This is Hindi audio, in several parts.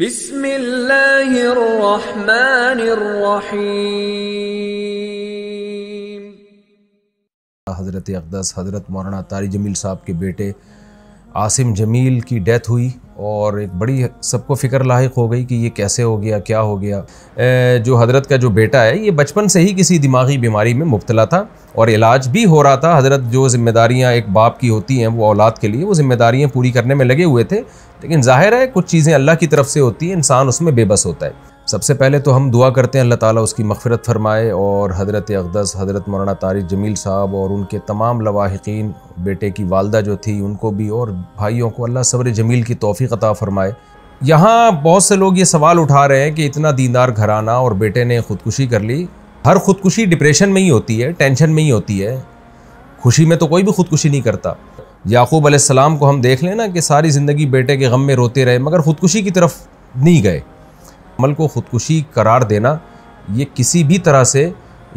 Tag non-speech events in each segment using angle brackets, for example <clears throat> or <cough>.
بسم الله الرحمن الرحيم हज़रत अकदस हज़रत मौलाना तारी जमील साहब के बेटे आसिम जमील की डेथ हुई और एक बड़ी सबको फ़िक्र लाक हो गई कि ये कैसे हो गया क्या हो गया जो हज़रत का जो बेटा है ये बचपन से ही किसी दिमागी बीमारी में मुबतला था और इलाज भी हो रहा था हज़रत जो ज़िम्मेदारियाँ एक बाप की होती हैं वो औलाद के लिए वो ज़िम्मेदारियाँ पूरी करने में लगे हुए थे लेकिन जाहिर है कुछ चीज़ें अल्लाह की तरफ से होती हैं इंसान उसमें बेबस होता है सबसे पहले तो हम दुआ करते हैं अल्लाह ताला उसकी मफफ़रत फरमाए और हज़रत अकदस हज़रत मौलाना तारिक जमील साहब और उनके तमाम लवाहकिन बेटे की वालदा जो थी उनको भी और भाइयों को अल्लाह सब्र जमील की तोफ़ी अता फ़रमाए यहाँ बहुत से लोग ये सवाल उठा रहे हैं कि इतना दीनदार घराना और बेटे ने ख़ुदकुशी कर ली हर खुदकुशी डिप्रेशन में ही होती है टेंशन में ही होती है खुशी में तो कोई भी खुदकुशी नहीं करता याकूब आसमाम को हम देख लें ना कि सारी ज़िंदगी बेटे के गम में रोते रहे मगर ख़ुदकुशी की तरफ नहीं गए अमल को ख़ुदकुशी करार देना ये किसी भी तरह से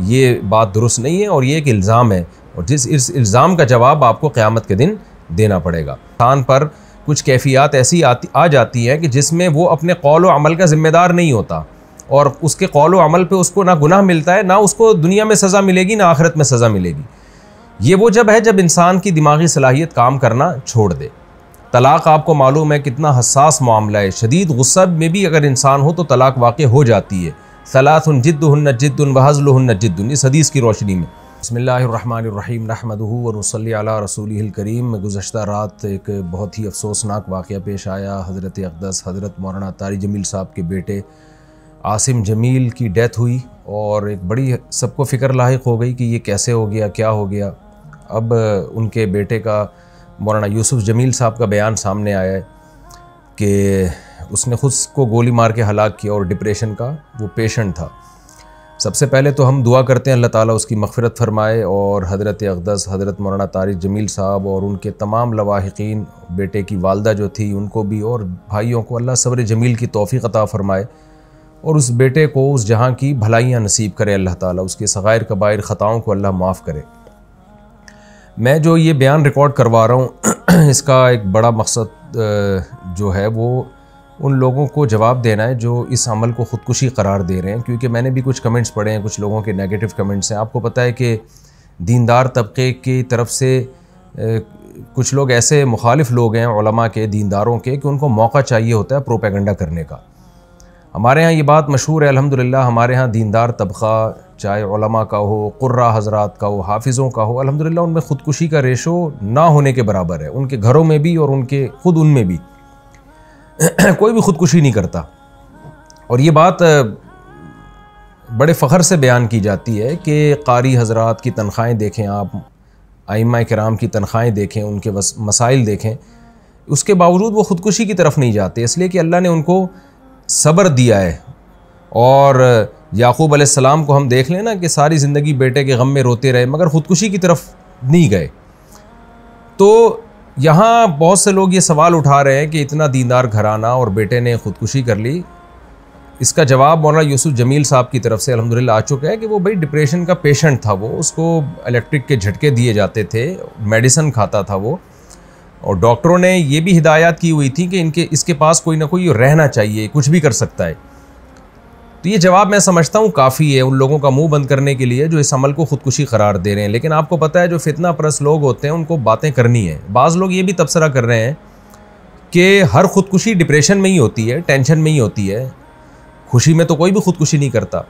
ये बात दुरुस्त नहीं है और ये एक इल्ज़ाम है और जिस इस इल्ज़ाम का जवाब आपको क़्यामत के दिन देना पड़ेगा खान पर कुछ कैफियात ऐसी आती आ जाती हैं कि जिसमें वो अपने कौल अमल का ज़िम्मेदार नहीं होता और उसके कौल अमल पे उसको ना गुनाह मिलता है ना उसको दुनिया में सज़ा मिलेगी ना आखिरत में सज़ा मिलेगी ये वो जब है जब इंसान की दिमागी सलाहियत काम करना छोड़ दे तलाक़ आपको मालूम है कितना हसास मामला है शदीद गुस्सा में भी अगर इंसान हो तो तलाक वाक़ हो जाती है सलासुन जिद्दन जिद्दन वहज़ल जिद्दन इस हदीस की रोशनी में बसमीम नहमदूसल रसूल करीम में गुज्त रात एक बहुत ही अफसोसनाक वाक़ पेश आया हज़रत अकदस हज़रत मौलाना तारी जमील साहब के बेटे आसिम जमील की डेथ हुई और एक बड़ी सबको फ़िक्र लाक हो गई कि ये कैसे हो गया क्या हो गया अब उनके बेटे का मौलाना यूसुफ जमील साहब का बयान सामने आया है कि उसने खुद को गोली मार के हलाक किया और डिप्रेशन का वो पेशेंट था सबसे पहले तो हम दुआ करते हैं अल्लाह ताला उसकी मगफरत फरमाए और हज़रत अकदस हज़रत मौलाना तारिक जमील साहब और उनके तमाम लवाहिकीन बेटे की वालदा जो थी उनको भी और भाइयों को अल्लाह सब्र जमील की तोफ़ी अता फ़रमाए और उस बेटे को उस जहाँ की भलाइयाँ नसीब करे अल्लाह ताला उसके सग़ैर कबायर ख़ताओं को अल्लाह माफ़ करे मैं जो ये बयान रिकॉर्ड करवा रहा हूँ <clears throat> इसका एक बड़ा मकसद जो है वो उन लोगों को जवाब देना है जो इस अमल को ख़ुदकुशी करार दे रहे हैं क्योंकि मैंने भी कुछ कमेंट्स पढ़े हैं कुछ लोगों के नेगेटिव कमेंट्स हैं आपको पता है कि दीनदार तबके की तरफ से कुछ लोग ऐसे मुखालिफ लोग हैं ओलमा के दीनदारों के कि उनको मौका चाहिए होता है प्रोपेगेंडा करने का हमारे यहाँ ये बात मशहूर है अलहमदिल्ला हमारे यहाँ दीनदार तबका चाहे ओलमा का हो कुर्रा हजरात का हो हाफिज़ों का हो अल्हम्दुलिल्लाह उनमें ख़ुदकुशी का रेशो ना होने के बराबर है उनके घरों में भी और उनके ख़ुद उनमें भी <clears throat> कोई भी ख़ुदकुशी नहीं करता और ये बात बड़े फ़ख्र से बयान की जाती है कि कारी हजरात की तनख्वाहें देखें आप आइमा कराम की तनख्वाहें देखें उनके मसाइल देखें उसके बावजूद वो ख़ुदकुशी की तरफ नहीं जाते इसलिए कि अल्लाह ने उनको सब्र दिया है और याकूब आसमाम को हम देख लें ना कि सारी ज़िंदगी बेटे के गम में रोते रहे मगर ख़ुदकुशी की तरफ नहीं गए तो यहाँ बहुत से लोग ये सवाल उठा रहे हैं कि इतना दीदार घराना और बेटे ने ख़ुदकुशी कर ली इसका जवाब मौलाना यूसुफ जमील साहब की तरफ से अलहमदिल्ला आ चुका है कि वो भाई डिप्रेशन का पेशेंट था वो उसको इलेक्ट्रिक के झटके दिए जाते थे मेडिसन खाता था वो और डॉक्टरों ने ये भी हिदायत की हुई थी कि इनके इसके पास कोई ना कोई रहना चाहिए कुछ भी कर सकता है तो ये जवाब मैं समझता हूँ काफ़ी है उन लोगों का मुंह बंद करने के लिए जो इस अमल को खुदकुशी करार दे रहे हैं लेकिन आपको पता है जो फितना परस लोग होते हैं उनको बातें करनी है बाज़ लोग ये भी तबसरा कर रहे हैं कि हर खुदकुशी डिप्रेशन में ही होती है टेंशन में ही होती है खुशी में तो कोई भी खुदकुशी नहीं करता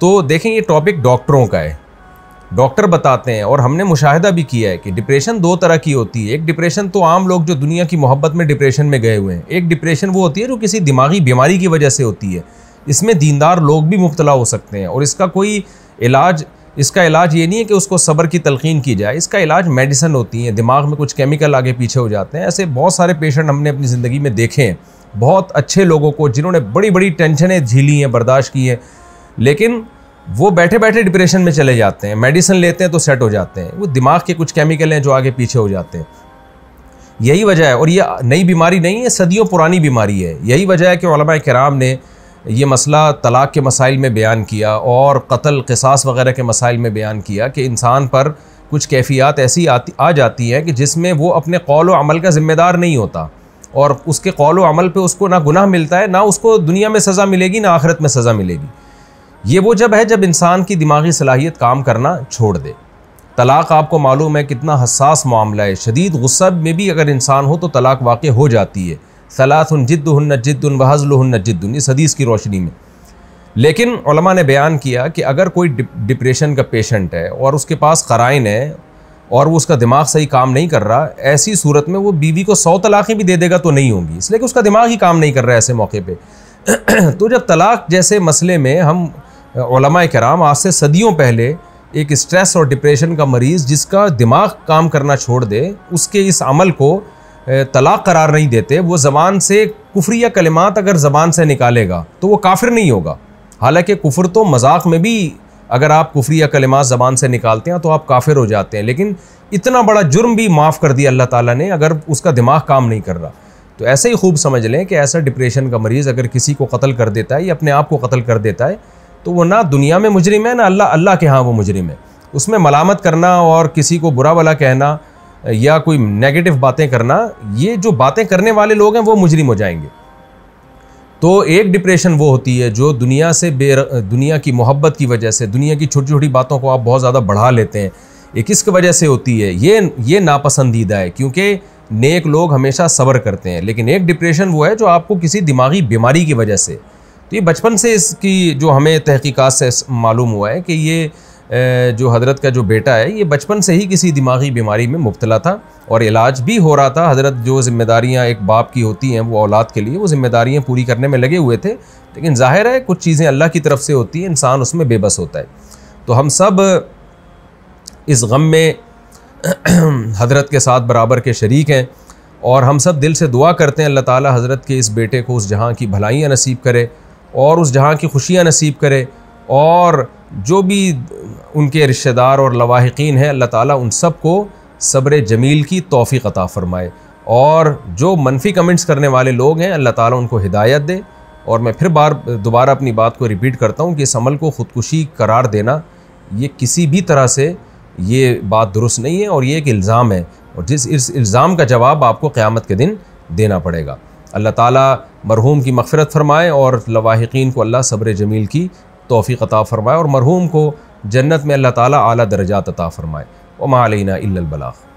तो देखें ये टॉपिक डॉक्टरों का है डॉक्टर बताते हैं और हमने मुशाहिदा भी किया है कि डिप्रेशन दो तरह की होती है एक डिप्रेशन तो आम लोग जो दुनिया की मोहब्बत में डिप्रेशन में गए हुए हैं एक डिप्रेशन वो होती है जो किसी दिमागी बीमारी की वजह से होती है इसमें दीनदार लोग भी मुबतला हो सकते हैं और इसका कोई इलाज इसका इलाज ये नहीं है कि उसको सब्र की तलकिन की जाए इसका इलाज मेडिसन होती है दिमाग में कुछ केमिकल आगे पीछे हो जाते हैं ऐसे बहुत सारे पेशेंट हमने अपनी ज़िंदगी में देखे हैं बहुत अच्छे लोगों को जिन्होंने बड़ी बड़ी टेंशनें झीली हैं बर्दाश्त की हैं लेकिन वो बैठे बैठे डिप्रेशन में चले जाते हैं मेडिसन लेते हैं तो सेट हो जाते हैं वो दिमाग के कुछ केमिकल हैं जो आगे पीछे हो जाते हैं यही वजह है और ये नई बीमारी नहीं है सदियों पुरानी बीमारी है यही वजह है कि कराम ने ये मसला तलाक़ के मसाइल में बयान किया और कत्ल कसास वगैरह के मसाइल में बयान किया कि इंसान पर कुछ कैफियात ऐसी आती आ जाती हैं कि जिसमें वो अपने कौल अमल का ज़िम्मेदार नहीं होता और उसके कौल अमल पे उसको ना गुनाह मिलता है ना उसको दुनिया में सज़ा मिलेगी ना आखिरत में सज़ा मिलेगी ये वो जब है जब इंसान की दिमागी सलाहियत काम करना छोड़ दे तलाक़ आपको मालूम है कितना हसास मामला है शदीद गुस्सा में भी अगर इंसान हो तो तलाक़ वाक़ हो जाती है हन्न जिद्दुहन जिद्दुन हन्न जिद्दुन इस हदीस की रोशनी में लेकिन ने बयान किया कि अगर कोई डिप्रेशन का पेशेंट है और उसके पास कराइन है और वो उसका दिमाग सही काम नहीं कर रहा ऐसी सूरत में वो बीवी को सौ तलाक़ें भी दे देगा तो नहीं होंगी इसलिए कि उसका दिमाग ही काम नहीं कर रहा है ऐसे मौके पर <clears throat> तो जब तलाक जैसे मसले में हम कराम आज से सदियों पहले एक स्ट्रेस और डिप्रेशन का मरीज़ जिसका दिमाग काम करना छोड़ दे उसके इस अमल को तलाक़ करार नहीं देते वो ज़बान से कुफरी या कलिमात अगर ज़बान से निकालेगा तो वो काफिर नहीं होगा हालांकि कुफर तो मजाक में भी अगर आप कुफरी या कलिमात ज़बान से निकालते हैं तो आप काफिर हो जाते हैं लेकिन इतना बड़ा जुर्म भी माफ़ कर दिया अल्लाह ताला ने अगर उसका दिमाग काम नहीं कर रहा तो ऐसे ही खूब समझ लें कि ऐसा डिप्रेशन का मरीज़ अगर किसी को कत्ल कर देता है या अपने आप को कत्ल कर देता है तो वो ना दुनिया में मुजरिम है ना अल्लाह अल्लाह के यहाँ वो मुजरिम है उसमें मलामत करना और किसी को बुरा भला कहना या कोई नेगेटिव बातें करना ये जो बातें करने वाले लोग हैं वो मुजरिम हो जाएंगे तो एक डिप्रेशन वो होती है जो दुनिया से बे दुनिया की मोहब्बत की वजह से दुनिया की छोटी छोटी बातों को आप बहुत ज़्यादा बढ़ा लेते हैं ये किसकी वजह से होती है ये ये नापसंदीदा है क्योंकि नेक लोग हमेशा सब्र करते हैं लेकिन एक डिप्रेशन वो है जो आपको किसी दिमागी बीमारी की वजह से तो ये बचपन से इसकी जो हमें तहकीकात से मालूम हुआ है कि ये जो हज़रत का जो बेटा है ये बचपन से ही किसी दिमागी बीमारी में मुबतला था और इलाज भी हो रहा था हज़रत जो जिम्मेदारियाँ एक बाप की होती हैं वो औलाद के लिए वो जिम्मेदारियाँ पूरी करने में लगे हुए थे लेकिन जाहिर है कुछ चीज़ें अल्लाह की तरफ से होती हैं इंसान उसमें बेबस होता है तो हम सब इस गम में <clears throat> हज़रत के साथ बराबर के शरीक हैं और हम सब दिल से दुआ करते हैं अल्लाह ताला हज़रत के इस बेटे को उस जहाँ की भलाइयाँ नसीब करे और उस जहाँ की खुशियाँ नसीब करे और जो भी उनके रिश्तेदार और लवाहिकीन हैं अल्लाह ताला उन सब को सब्र जमील की तोफ़ी अता फ़रमाए और जो मनफी कमेंट्स करने वाले लोग हैं अल्लाह ताला उनको हिदायत दे और मैं फिर बार दोबारा अपनी बात को रिपीट करता हूँ कि इस अमल को ख़ुदकुशी करार देना ये किसी भी तरह से ये बात दुरुस्त नहीं है और ये एक इल्ज़ाम है और जिस इस इल्ज़ाम का जवाब आपको क़्यामत के दिन देना पड़ेगा अल्लाह ताला मरहूम की मफ़रत फरमाए और लवाहिकीन को अल्लाह सब्र जमील की तोफ़ी अता फ़रमाए और मरहूम को जन्नत में अल्लाह ताला आला दर्जा तता फ़रमाए और मालना इल्लबलाग